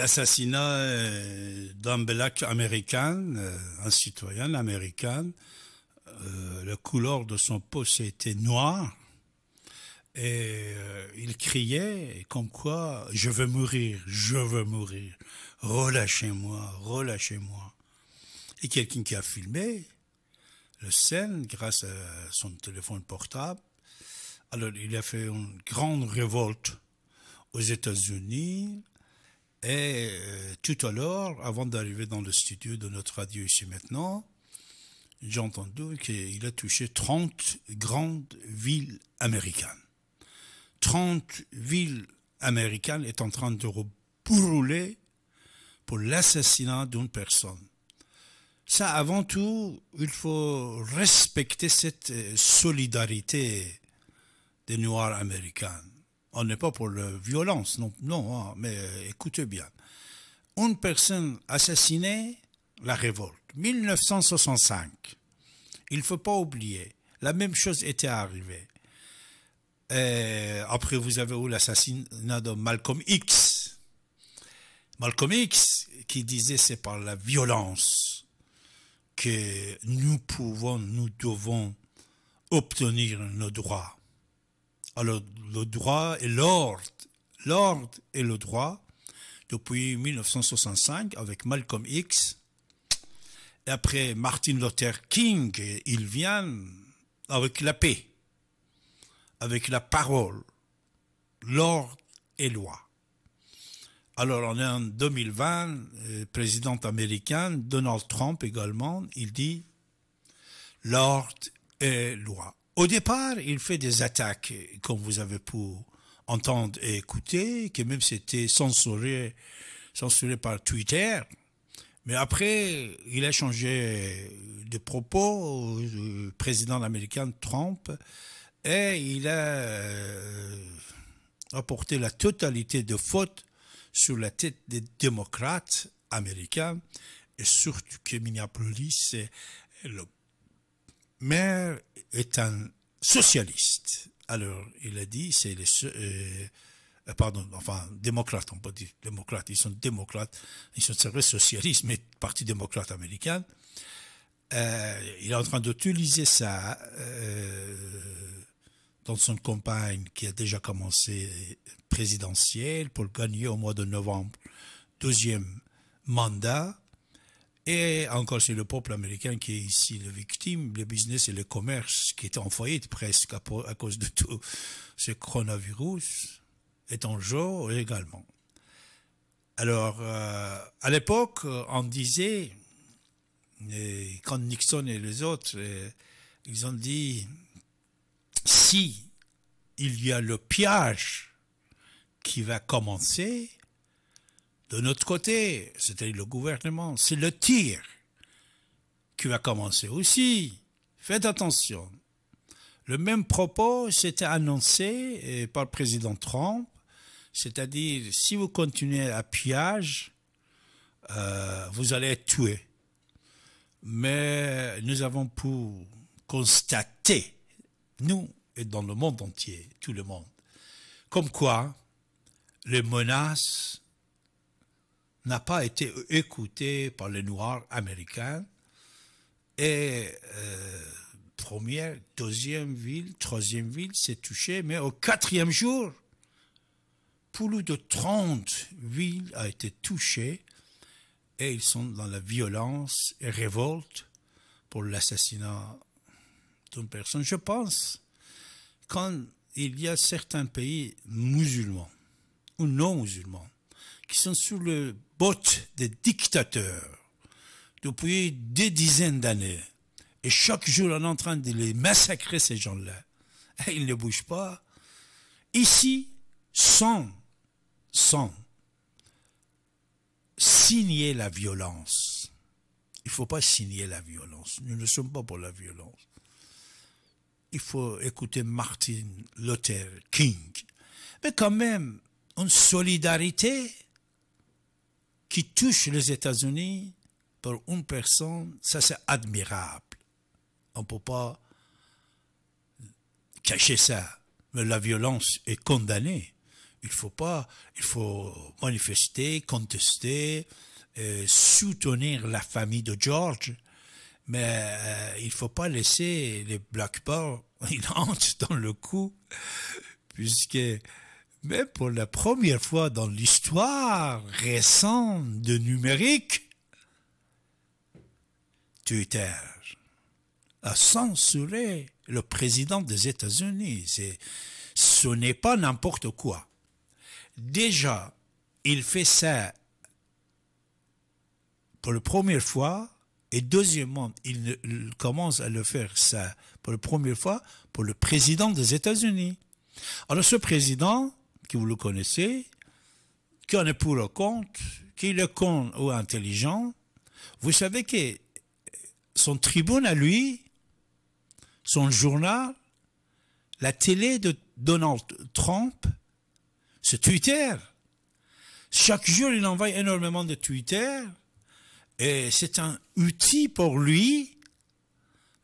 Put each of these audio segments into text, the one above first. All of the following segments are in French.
l'assassinat euh, d'un black américain, euh, un citoyen américain, euh, la couleur de son peau c'était noir et il criait comme quoi je veux mourir, je veux mourir, relâchez-moi, relâchez-moi. Et quelqu'un qui a filmé la scène grâce à son téléphone portable, alors il a fait une grande révolte aux États-Unis et euh, tout à l'heure, avant d'arriver dans le studio de notre radio ici maintenant, j'ai entendu qu'il a touché 30 grandes villes américaines. 30 villes américaines est en train de rouler pour l'assassinat d'une personne. Ça, avant tout, il faut respecter cette euh, solidarité des Noirs américains. On n'est pas pour la violence, non, non ah, mais euh, écoutez bien. Une personne assassinée, la révolte. 1965. Il ne faut pas oublier, la même chose était arrivée. Euh, après, vous avez eu l'assassinat de Malcolm X. Malcolm X qui disait c'est par la violence que nous pouvons, nous devons obtenir nos droits. Alors ah, le droit et l'ordre, l'ordre et le droit, depuis 1965 avec Malcolm X, et après Martin Luther King, ils viennent avec la paix, avec la parole, l'ordre et loi. Alors on est en 2020, président américain, Donald Trump également, il dit l'ordre et loi. Au départ, il fait des attaques, comme vous avez pu entendre et écouter, que même c'était censuré, censuré par Twitter. Mais après, il a changé de propos, le euh, président américain Trump, et il a euh, apporté la totalité de fautes sur la tête des démocrates américains, et surtout que Minneapolis, le Maire est un socialiste. Alors, il a dit, c'est les, euh, euh, pardon, enfin, démocrate, on peut dire démocrate, ils sont démocrates, ils sont, c'est socialistes, mais parti démocrate américain. Euh, il est en train d'utiliser ça dans son campagne qui a déjà commencé présidentielle pour gagner au mois de novembre deuxième mandat et encore, c'est le peuple américain qui est ici le victime, le business et le commerce qui est en faillite presque à, cause de tout ce coronavirus est en jeu également. Alors, euh, à l'époque, on disait, quand Nixon et les autres, ils ont dit, si il y a le piège qui va commencer, de notre côté, c'est-à-dire le gouvernement, c'est le tir qui va commencer aussi. Faites attention. Le même propos s'était annoncé euh, par le président Trump, c'est-à-dire si vous continuez à pillage, euh, vous allez être tué. Mais nous avons pu constater, nous et dans le monde entier, tout le monde, comme quoi les menaces n'a pas été écouté par les Noirs américains. Et euh, première, deuxième ville, troisième ville s'est touchée, mais au quatrième jour, plus de 30 villes a été touchées et ils sont dans la violence et révolte pour l'assassinat d'une personne. Je pense, quand il y a certains pays musulmans ou non musulmans qui sont sur le botte des dictateurs depuis des dizaines d'années. Et chaque jour, on est en train de les massacrer, ces gens-là. Ils ne bougent pas. Ici, sans, sans signer la violence. Il ne faut pas signer la violence. Nous ne sommes pas pour la violence. Il faut écouter Martin Luther King. Mais quand même, une solidarité qui touche les États-Unis pour une personne, ça c'est admirable. On ne peut pas cacher ça. Mais la violence est condamnée. Il faut pas, il faut manifester, contester, euh, soutenir la famille de George, mais il euh, il faut pas laisser les Blackbirds, ils entrent dans le coup, puisque mais pour la première fois dans l'histoire récente de numérique, Twitter a censuré le président des États-Unis. Ce n'est pas n'importe quoi. Déjà, il fait ça pour la première fois, et deuxièmement, il, commence à le faire ça pour la première fois pour le président des États-Unis. Alors ce président, vous le connaissez, qui en est pour le compte, qui est con ou intelligent, vous savez que son tribune à lui, son journal, la télé de Donald Trump, ce Twitter. Chaque jour, il envoie énormément de Twitter et c'est un outil pour lui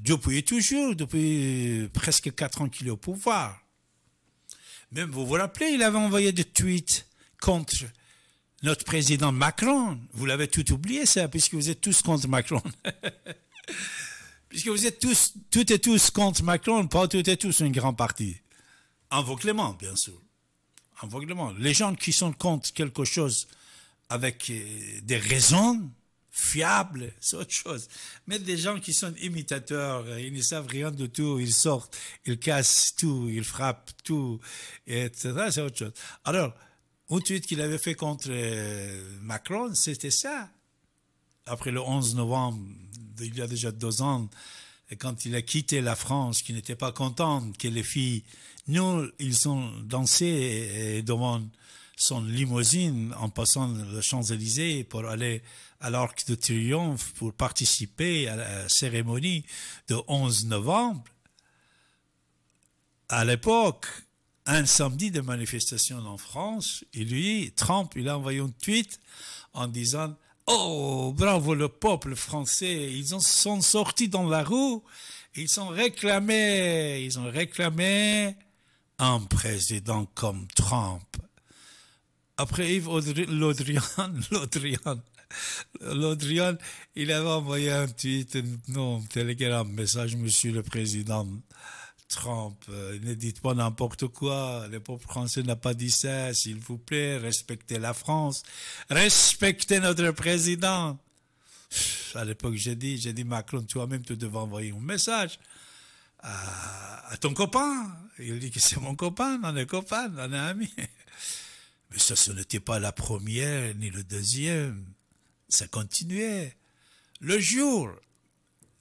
depuis toujours, depuis presque quatre ans qu'il est au pouvoir. Même vous vous rappelez, il avait envoyé des tweets contre notre président Macron. Vous l'avez tout oublié, ça, puisque vous êtes tous contre Macron. puisque vous êtes tous, toutes et tous contre Macron, pas toutes et tous une grande partie. clément, bien sûr. clément. Les gens qui sont contre quelque chose avec euh, des raisons, fiable, c'est autre chose. Mais des gens qui sont imitateurs, euh, ils ne savent rien de tout, ils sortent, ils cassent tout, ils frappent tout, etc., c'est autre chose. Alors, au tweet qu'il avait fait contre euh, Macron, c'était ça. Après le 11 novembre, il y a déjà deux ans, quand il a quitté la France, qui n'était pas contente que les filles, nous, ils ont dansé devant son limousine en passant le Champs-Élysées pour aller à l'Arc de Triomphe pour participer à la cérémonie de 11 novembre. À l'époque, un samedi de manifestation en France, et lui, Trump, il a envoyé un tweet en disant Oh, bravo le peuple français, ils sont sortis dans la rue, ils sont réclamés, ils ont réclamé un président comme Trump. Après Yves Laudrian, Laudrian, Laudrian, il avait envoyé un tweet, non, un message, monsieur le président Trump, euh, ne dites pas n'importe quoi, le peuple français n'a pas dit ça, s'il vous plaît, respectez la France, respectez notre président. À l'époque, j'ai dit, j'ai dit, Macron, toi-même, tu devais envoyer un message à, ton copain. Il dit que c'est mon copain, on est copain, on est mais ça, ce n'était pas la première ni le deuxième. Ça continuait. Le jour,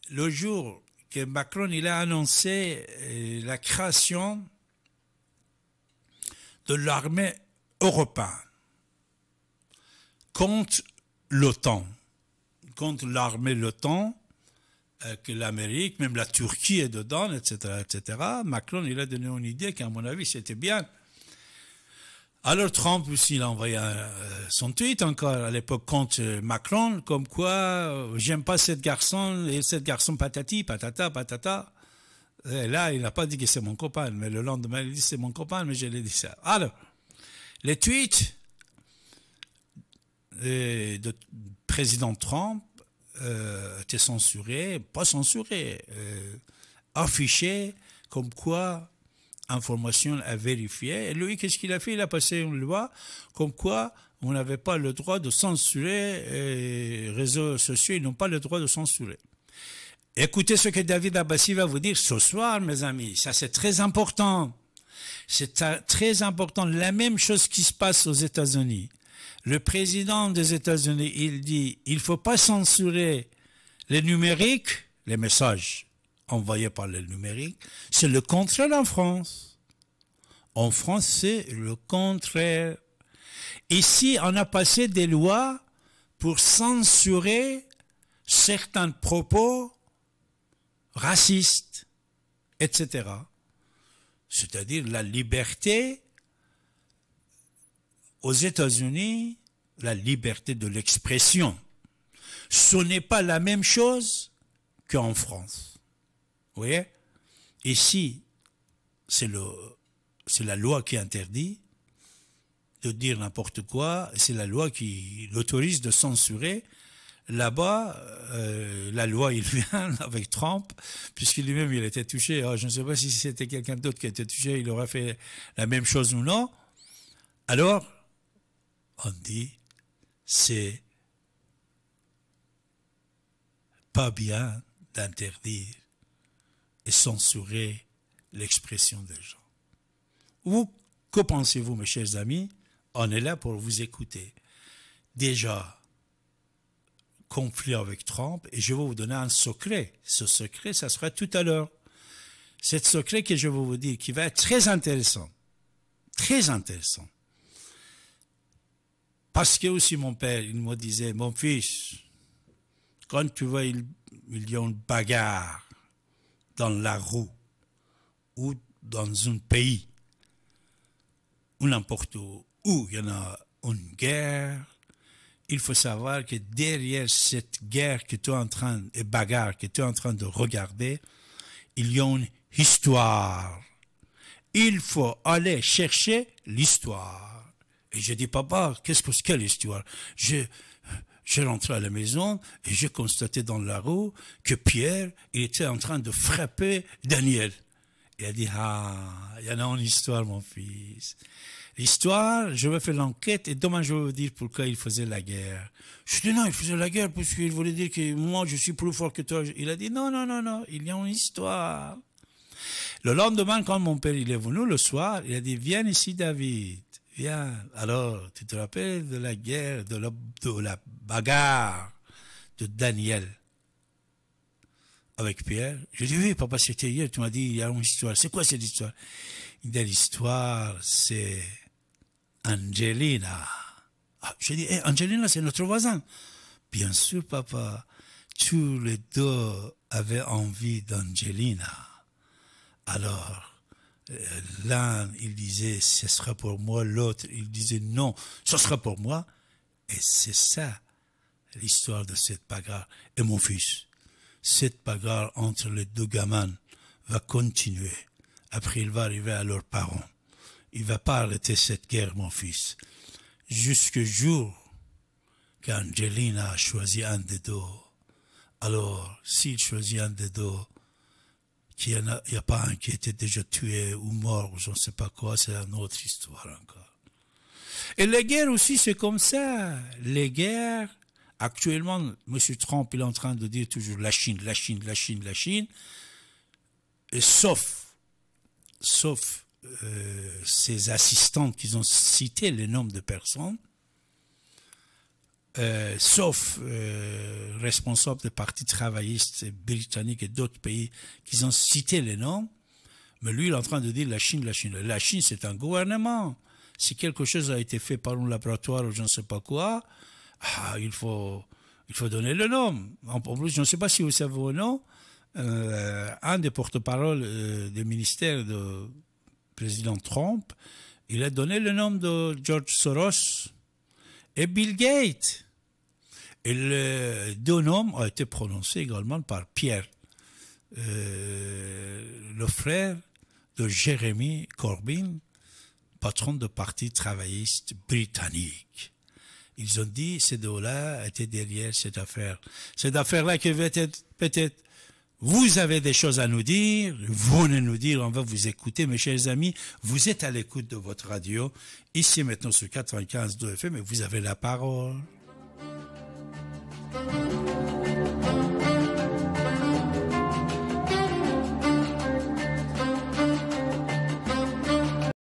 le jour que Macron il a annoncé euh, la création de l'armée européenne contre l'OTAN, contre l'armée l'OTAN, euh, que l'Amérique, même la Turquie est dedans, etc., etc. Macron, il a donné une idée à mon avis, c'était bien alors Trump aussi, il a envoyé euh, son tweet encore à l'époque contre euh, Macron, comme quoi euh, j'aime pas cette garçon et cette garçon patati patata patata. là, il n'a pas dit que c'est mon copain, mais le lendemain, il dit c'est mon copain, mais je l'ai dit ça. Alors, les tweets de président Trump euh, étaient censurés, pas censurés, euh, affichés comme quoi information à vérifier. Et lui, qu'est-ce qu'il a fait Il a passé une loi comme quoi on n'avait pas le droit de censurer, les euh, réseaux sociaux, ils n'ont pas le droit de censurer. Écoutez ce que David Abbassi va vous dire ce soir, mes amis. Ça, c'est très important. C'est très important. La même chose qui se passe aux États-Unis. Le président des États-Unis, il dit, il faut pas censurer les numériques, les messages. Envoyé par le numérique. C'est le contraire en France. En France, c'est le contraire. Ici, on a passé des lois pour censurer certains propos racistes, etc. C'est-à-dire la liberté aux États-Unis, la liberté de l'expression. Ce n'est pas la même chose qu'en France. Vous voyez Et si c'est la loi qui interdit de dire n'importe quoi, c'est la loi qui l'autorise de censurer, là-bas, euh, la loi, il vient avec Trump, puisqu'il lui-même, il était touché. Ah, je ne sais pas si c'était quelqu'un d'autre qui était touché, il aurait fait la même chose ou non. Alors, on dit, c'est pas bien d'interdire et censurer l'expression des gens. Vous, que pensez-vous, mes chers amis On est là pour vous écouter. Déjà, conflit avec Trump, et je vais vous donner un secret. Ce secret, ça sera tout à l'heure. C'est secret que je vais vous dire, qui va être très intéressant. Très intéressant. Parce que aussi mon père, il me disait, mon fils, quand tu vois, il, il y a une bagarre, dans la rue ou dans un pays ou n'importe où, où il y en a une guerre, il faut savoir que derrière cette guerre que tu es en train, et bagarre que tu es en train de regarder, il y a une histoire. Il faut aller chercher l'histoire. Et je dis, papa, qu'est-ce que c'est l'histoire? Je, je rentrais à la maison et j'ai constaté dans la rue que Pierre, était en train de frapper Daniel. Il a dit, ah, il y en a une histoire, mon fils. L'histoire, je vais faire l'enquête et demain je vais vous dire pourquoi il faisait la guerre. Je dis non, il faisait la guerre parce qu'il voulait dire que moi je suis plus fort que toi. Il a dit non, non, non, non, il y a une histoire. Le lendemain, quand mon père il est venu le soir, il a dit viens ici David. Bien, alors, tu te rappelles de la guerre, de la, bagarre de Daniel avec Pierre. Je dis, oui, papa, c'était hier, tu m'as dit, il y a une histoire. C'est quoi cette histoire? Une de l'histoire, c'est Angelina. Ah, je dis, eh Angelina, c'est notre voisin. Bien sûr, papa. Tous les deux avaient envie d'Angelina. Alors, euh, l'un, il disait, ce sera pour moi. L'autre, il disait, non, ce sera pour moi. Et c'est ça l'histoire de cette bagarre. Et mon fils, cette bagarre entre les deux gamins va continuer. Après, il va arriver à leurs parents. Il va pas arrêter cette guerre, mon fils. jusque jour qu'Angelina a choisi un des deux. Alors, s'il choisit un des deux, qu'il n'y a, a, pas un qui était déjà tué ou mort, ou je ne sais pas quoi, c'est une autre histoire encore. Et les guerres aussi, c'est comme ça. Les guerres, actuellement, M. Trump, il est en train de dire toujours la Chine, la Chine, la Chine, la Chine. Et sauf, sauf euh, ces assistants qu'ils ont cité, les nombres de personnes, euh, sauf euh, responsable des partis travaillistes britanniques et d'autres pays qui ont cité les noms, mais lui, il est en train de dire la Chine, la Chine. La Chine, c'est un gouvernement. Si quelque chose a été fait par un laboratoire ou je ne sais pas quoi, ah, il faut il faut donner le nom. En plus, je ne sais pas si vous savez ou non, euh, un des porte-parole du ministère de président Trump, il a donné le nom de George Soros et Bill Gates. Et le deux noms a été prononcé également par Pierre, euh, le frère de Jérémy Corbyn, patron de parti travailliste britannique. Ils ont dit ces deux-là étaient derrière cette affaire. Cette affaire-là qui peut-être, peut-être, vous avez des choses à nous dire, vous venez nous dire, on va vous écouter, mes chers amis, vous êtes à l'écoute de votre radio, ici maintenant sur 95 de FM, et vous avez la parole. Thank you.